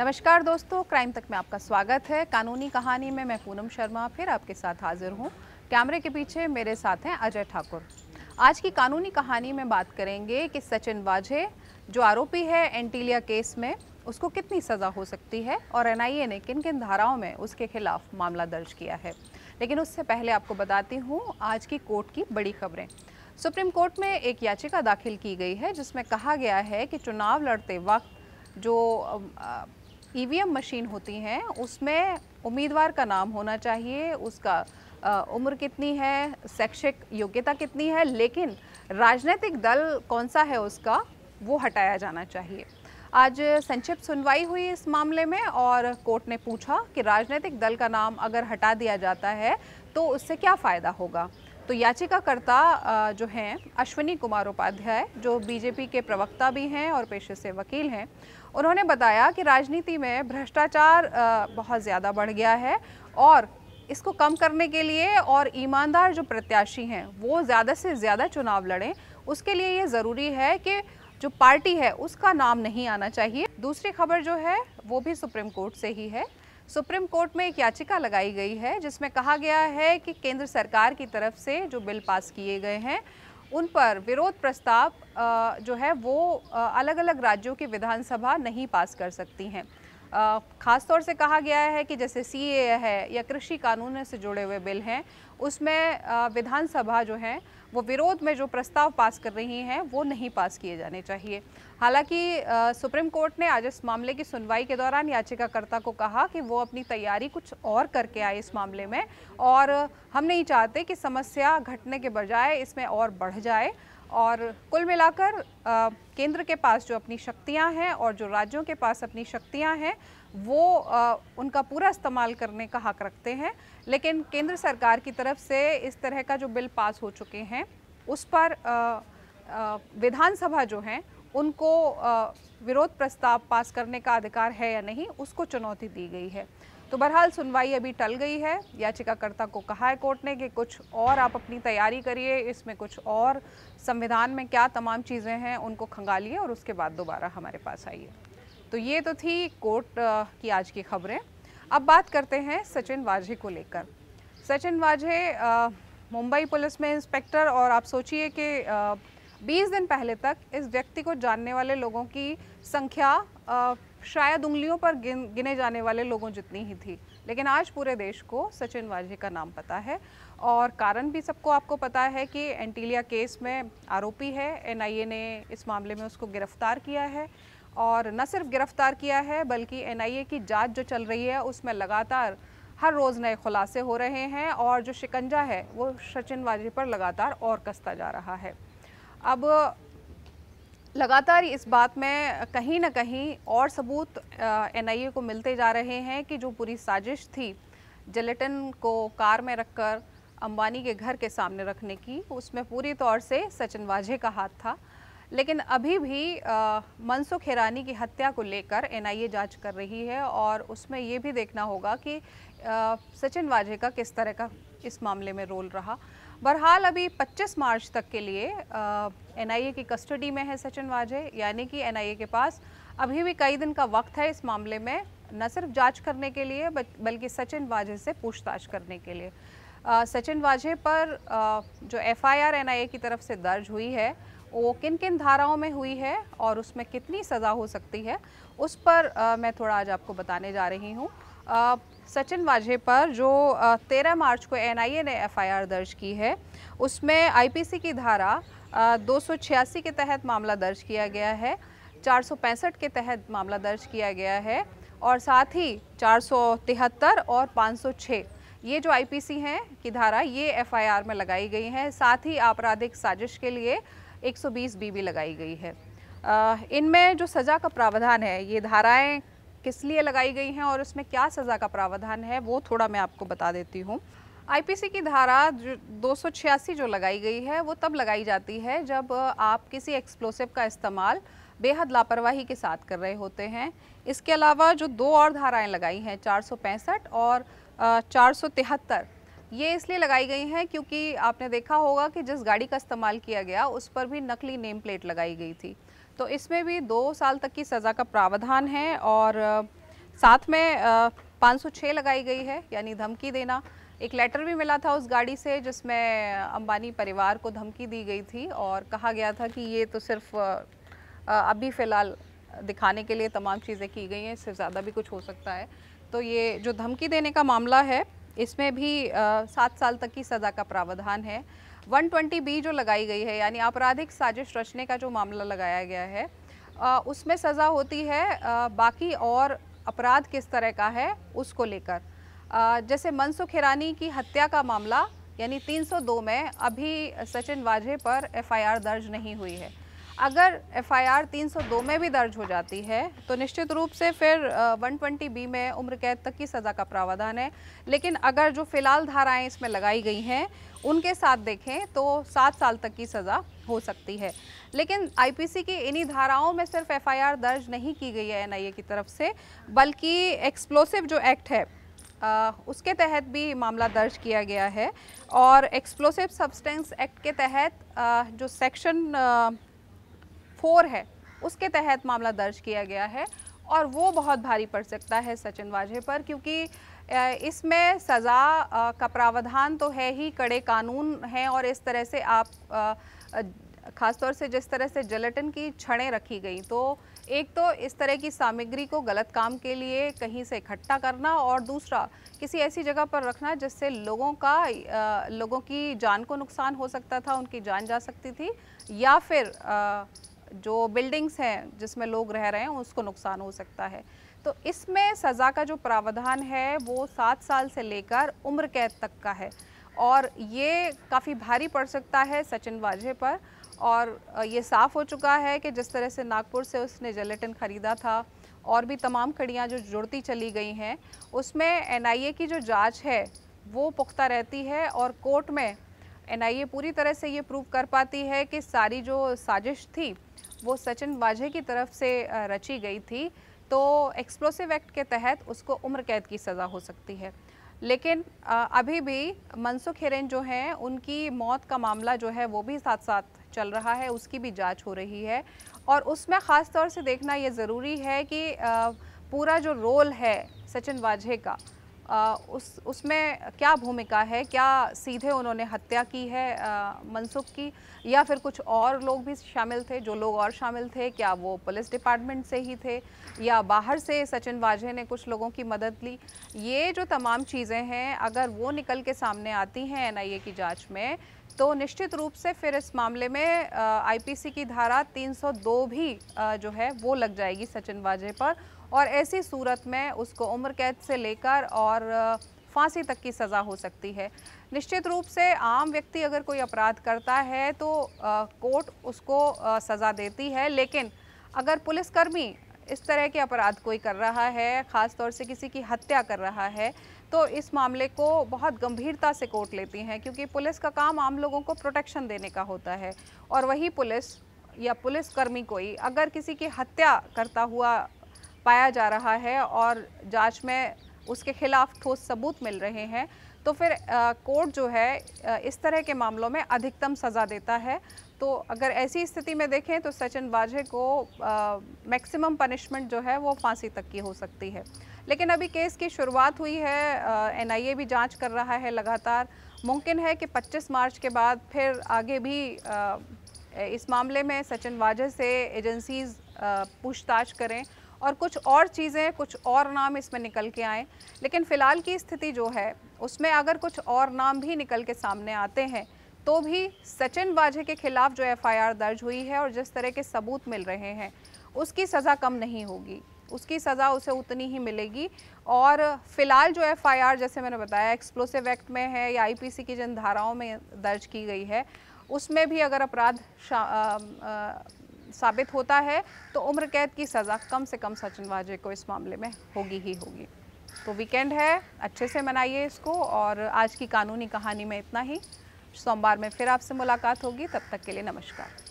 नमस्कार दोस्तों क्राइम तक में आपका स्वागत है कानूनी कहानी में मैं पूनम शर्मा फिर आपके साथ हाजिर हूँ कैमरे के पीछे मेरे साथ हैं अजय ठाकुर आज की कानूनी कहानी में बात करेंगे कि सचिन वाझे जो आरोपी है एंटीलिया केस में उसको कितनी सज़ा हो सकती है और एन ने किन किन धाराओं में उसके खिलाफ मामला दर्ज किया है लेकिन उससे पहले आपको बताती हूँ आज की कोर्ट की बड़ी खबरें सुप्रीम कोर्ट में एक याचिका दाखिल की गई है जिसमें कहा गया है कि चुनाव लड़ते वक्त जो ई मशीन होती हैं उसमें उम्मीदवार का नाम होना चाहिए उसका उम्र कितनी है शैक्षिक योग्यता कितनी है लेकिन राजनीतिक दल कौन सा है उसका वो हटाया जाना चाहिए आज संक्षिप्त सुनवाई हुई इस मामले में और कोर्ट ने पूछा कि राजनीतिक दल का नाम अगर हटा दिया जाता है तो उससे क्या फ़ायदा होगा तो याचिकाकर्ता जो हैं अश्विनी कुमार उपाध्याय जो बीजेपी के प्रवक्ता भी हैं और पेशे से वकील हैं उन्होंने बताया कि राजनीति में भ्रष्टाचार बहुत ज़्यादा बढ़ गया है और इसको कम करने के लिए और ईमानदार जो प्रत्याशी हैं वो ज़्यादा से ज़्यादा चुनाव लड़ें उसके लिए ये ज़रूरी है कि जो पार्टी है उसका नाम नहीं आना चाहिए दूसरी खबर जो है वो भी सुप्रीम कोर्ट से ही है सुप्रीम कोर्ट में एक याचिका लगाई गई है जिसमें कहा गया है कि केंद्र सरकार की तरफ से जो बिल पास किए गए हैं उन पर विरोध प्रस्ताव जो है वो अलग अलग राज्यों की विधानसभा नहीं पास कर सकती हैं ख़ास तौर से कहा गया है कि जैसे सी है या कृषि कानून से जुड़े हुए बिल हैं उसमें विधानसभा जो है वो विरोध में जो प्रस्ताव पास कर रही हैं वो नहीं पास किए जाने चाहिए हालांकि सुप्रीम कोर्ट ने आज इस मामले की सुनवाई के दौरान याचिकाकर्ता को कहा कि वो अपनी तैयारी कुछ और करके आए इस मामले में और हम नहीं चाहते कि समस्या घटने के बजाय इसमें और बढ़ जाए और कुल मिलाकर केंद्र के पास जो अपनी शक्तियां हैं और जो राज्यों के पास अपनी शक्तियां हैं वो आ, उनका पूरा इस्तेमाल करने का हक रखते हैं लेकिन केंद्र सरकार की तरफ से इस तरह का जो बिल पास हो चुके हैं उस पर विधानसभा जो हैं उनको विरोध प्रस्ताव पास करने का अधिकार है या नहीं उसको चुनौती दी गई है तो बहरहाल सुनवाई अभी टल गई है याचिकाकर्ता को कहा है कोर्ट ने कि कुछ और आप अपनी तैयारी करिए इसमें कुछ और संविधान में क्या तमाम चीज़ें हैं उनको खंगालिए और उसके बाद दोबारा हमारे पास आइए तो ये तो थी कोर्ट की आज की खबरें अब बात करते हैं सचिन वाझे को लेकर सचिन वाझे मुंबई पुलिस में इंस्पेक्टर और आप सोचिए कि 20 दिन पहले तक इस व्यक्ति को जानने वाले लोगों की संख्या शायद उंगलियों पर गिन, गिने जाने वाले लोगों जितनी ही थी लेकिन आज पूरे देश को सचिन वाझे का नाम पता है और कारण भी सबको आपको पता है कि एंटीलिया केस में आरोपी है एनआईए ने इस मामले में उसको गिरफ्तार किया है और न सिर्फ गिरफ्तार किया है बल्कि एनआईए की जांच जो चल रही है उसमें लगातार हर रोज़ नए खुलासे हो रहे हैं और जो शिकंजा है वो सचिन वाजी पर लगातार और कसता जा रहा है अब लगातार इस बात में कहीं ना कहीं और सबूत एनआईए को मिलते जा रहे हैं कि जो पूरी साजिश थी जलेटन को कार में रखकर अंबानी के घर के सामने रखने की उसमें पूरी तौर से सचिन वाझे का हाथ था लेकिन अभी भी मनसुख हिरानी की हत्या को लेकर एनआईए जांच कर रही है और उसमें ये भी देखना होगा कि सचिन वाजे का किस तरह का इस मामले में रोल रहा बहरहाल अभी 25 मार्च तक के लिए एनआईए की कस्टडी में है सचिन वाजे यानी कि एनआईए के पास अभी भी कई दिन का वक्त है इस मामले में न सिर्फ जांच करने के लिए बल्कि सचिन वाजे से पूछताछ करने के लिए सचिन वाजे पर आ, जो एफआईआर एनआईए की तरफ से दर्ज हुई है वो किन किन धाराओं में हुई है और उसमें कितनी सज़ा हो सकती है उस पर आ, मैं थोड़ा आज आपको बताने जा रही हूँ सचिन वाझे पर जो तेरह मार्च को एनआईए ने एफआईआर दर्ज की है उसमें आईपीसी की धारा दो के तहत मामला दर्ज किया गया है चार के तहत मामला दर्ज किया गया है और साथ ही चार और 506 ये जो आईपीसी हैं की धारा ये एफआईआर में लगाई गई हैं साथ ही आपराधिक साजिश के लिए 120 बीबी लगाई गई है इनमें जो सज़ा का प्रावधान है ये धाराएं किस लिए लगाई गई हैं और उसमें क्या सज़ा का प्रावधान है वो थोड़ा मैं आपको बता देती हूँ आईपीसी की धारा जो दो जो लगाई गई है वो तब लगाई जाती है जब आप किसी एक्सप्लोसिव का इस्तेमाल बेहद लापरवाही के साथ कर रहे होते हैं इसके अलावा जो दो और धाराएं लगाई हैं चार और चार ये इसलिए लगाई गई हैं क्योंकि आपने देखा होगा कि जिस गाड़ी का इस्तेमाल किया गया उस पर भी नकली नेम प्लेट लगाई गई थी तो इसमें भी दो साल तक की सज़ा का प्रावधान है और साथ में पाँच सौ छः लगाई गई है यानी धमकी देना एक लेटर भी मिला था उस गाड़ी से जिसमें अंबानी परिवार को धमकी दी गई थी और कहा गया था कि ये तो सिर्फ अभी फ़िलहाल दिखाने के लिए तमाम चीज़ें की गई हैं इससे ज़्यादा भी कुछ हो सकता है तो ये जो धमकी देने का मामला है इसमें भी सात साल तक की सज़ा का प्रावधान है 120 बी जो लगाई गई है यानी आपराधिक साजिश रचने का जो मामला लगाया गया है आ, उसमें सज़ा होती है आ, बाकी और अपराध किस तरह का है उसको लेकर जैसे मनसुख हिरानी की हत्या का मामला यानी 302 में अभी सचिन वाजे पर एफआईआर दर्ज नहीं हुई है अगर एफआईआर 302 में भी दर्ज हो जाती है तो निश्चित रूप से फिर 120 बी में उम्र कैद तक की सज़ा का प्रावधान है लेकिन अगर जो फ़िलहाल धाराएं इसमें लगाई गई हैं उनके साथ देखें तो सात साल तक की सज़ा हो सकती है लेकिन आईपीसी की इन्हीं धाराओं में सिर्फ एफआईआर दर्ज नहीं की गई है एनआईए की तरफ से बल्कि एक्सप्लोसिव जो एक्ट है आ, उसके तहत भी मामला दर्ज किया गया है और एक्सप्लोसिव सब्सटेंस एक्ट के तहत आ, जो सेक्शन फोर है उसके तहत मामला दर्ज किया गया है और वो बहुत भारी पड़ सकता है सचिन वाझे पर क्योंकि इसमें सज़ा का प्रावधान तो है ही कड़े कानून हैं और इस तरह से आप ख़ासतौर से जिस तरह से जलेटिन की छड़ें रखी गई तो एक तो इस तरह की सामग्री को गलत काम के लिए कहीं से इकट्ठा करना और दूसरा किसी ऐसी जगह पर रखना जिससे लोगों का आ, लोगों की जान को नुकसान हो सकता था उनकी जान जा सकती थी या फिर आ, जो बिल्डिंग्स हैं जिसमें लोग रह रहे हैं उसको नुकसान हो सकता है तो इसमें सज़ा का जो प्रावधान है वो सात साल से लेकर उम्र कैद तक का है और ये काफ़ी भारी पड़ सकता है सचिन वाजे पर और ये साफ़ हो चुका है कि जिस तरह से नागपुर से उसने जेलेटिन ख़रीदा था और भी तमाम कड़ियाँ जो जुड़ती चली गई हैं उसमें एन की जो जाँच है वो पुख्ता रहती है और कोर्ट में एनआईए पूरी तरह से ये प्रूव कर पाती है कि सारी जो साजिश थी वो सचिन वाझे की तरफ से रची गई थी तो एक्सप्लोसिव एक्ट के तहत उसको उम्र कैद की सज़ा हो सकती है लेकिन अभी भी मनसुख हिरेन जो हैं उनकी मौत का मामला जो है वो भी साथ साथ चल रहा है उसकी भी जांच हो रही है और उसमें ख़ास तौर से देखना ये ज़रूरी है कि पूरा जो रोल है सचिन वाझे का उस उसमें क्या भूमिका है क्या सीधे उन्होंने हत्या की है मनसुख की या फिर कुछ और लोग भी शामिल थे जो लोग और शामिल थे क्या वो पुलिस डिपार्टमेंट से ही थे या बाहर से सचिन वाजे ने कुछ लोगों की मदद ली ये जो तमाम चीज़ें हैं अगर वो निकल के सामने आती हैं एन की जाँच में तो निश्चित रूप से फिर इस मामले में आईपीसी की धारा 302 भी जो है वो लग जाएगी सचिन वाजे पर और ऐसी सूरत में उसको उम्र कैद से लेकर और फांसी तक की सज़ा हो सकती है निश्चित रूप से आम व्यक्ति अगर कोई अपराध करता है तो कोर्ट उसको सज़ा देती है लेकिन अगर पुलिसकर्मी इस तरह के अपराध कोई कर रहा है ख़ास तौर से किसी की हत्या कर रहा है तो इस मामले को बहुत गंभीरता से कोर्ट लेती हैं क्योंकि पुलिस का काम आम लोगों को प्रोटेक्शन देने का होता है और वही पुलिस या पुलिसकर्मी कोई अगर किसी की हत्या करता हुआ पाया जा रहा है और जांच में उसके खिलाफ ठोस सबूत मिल रहे हैं तो फिर कोर्ट जो है इस तरह के मामलों में अधिकतम सज़ा देता है तो अगर ऐसी स्थिति में देखें तो सचिन बाजे को मैक्सिमम पनिशमेंट जो है वो फांसी तक की हो सकती है लेकिन अभी केस की शुरुआत हुई है एनआईए भी जांच कर रहा है लगातार मुमकिन है कि 25 मार्च के बाद फिर आगे भी आ, इस मामले में सचिन वाजे से एजेंसीज पूछताछ करें और कुछ और चीज़ें कुछ और नाम इसमें निकल के आएँ लेकिन फ़िलहाल की स्थिति जो है उसमें अगर कुछ और नाम भी निकल के सामने आते हैं तो भी सचिन बाझे के खिलाफ जो एफआईआर दर्ज हुई है और जिस तरह के सबूत मिल रहे हैं उसकी सज़ा कम नहीं होगी उसकी सज़ा उसे उतनी ही मिलेगी और फिलहाल जो एफआईआर जैसे मैंने बताया एक्सप्लोसिव एक्ट में है या आईपीसी की जिन धाराओं में दर्ज की गई है उसमें भी अगर अपराध साबित होता है तो उम्र कैद की सज़ा कम से कम सचिन वाजे को इस मामले में होगी ही होगी तो वीकेंड है अच्छे से मनाइए इसको और आज की कानूनी कहानी में इतना ही सोमवार में फिर आपसे मुलाकात होगी तब तक के लिए नमस्कार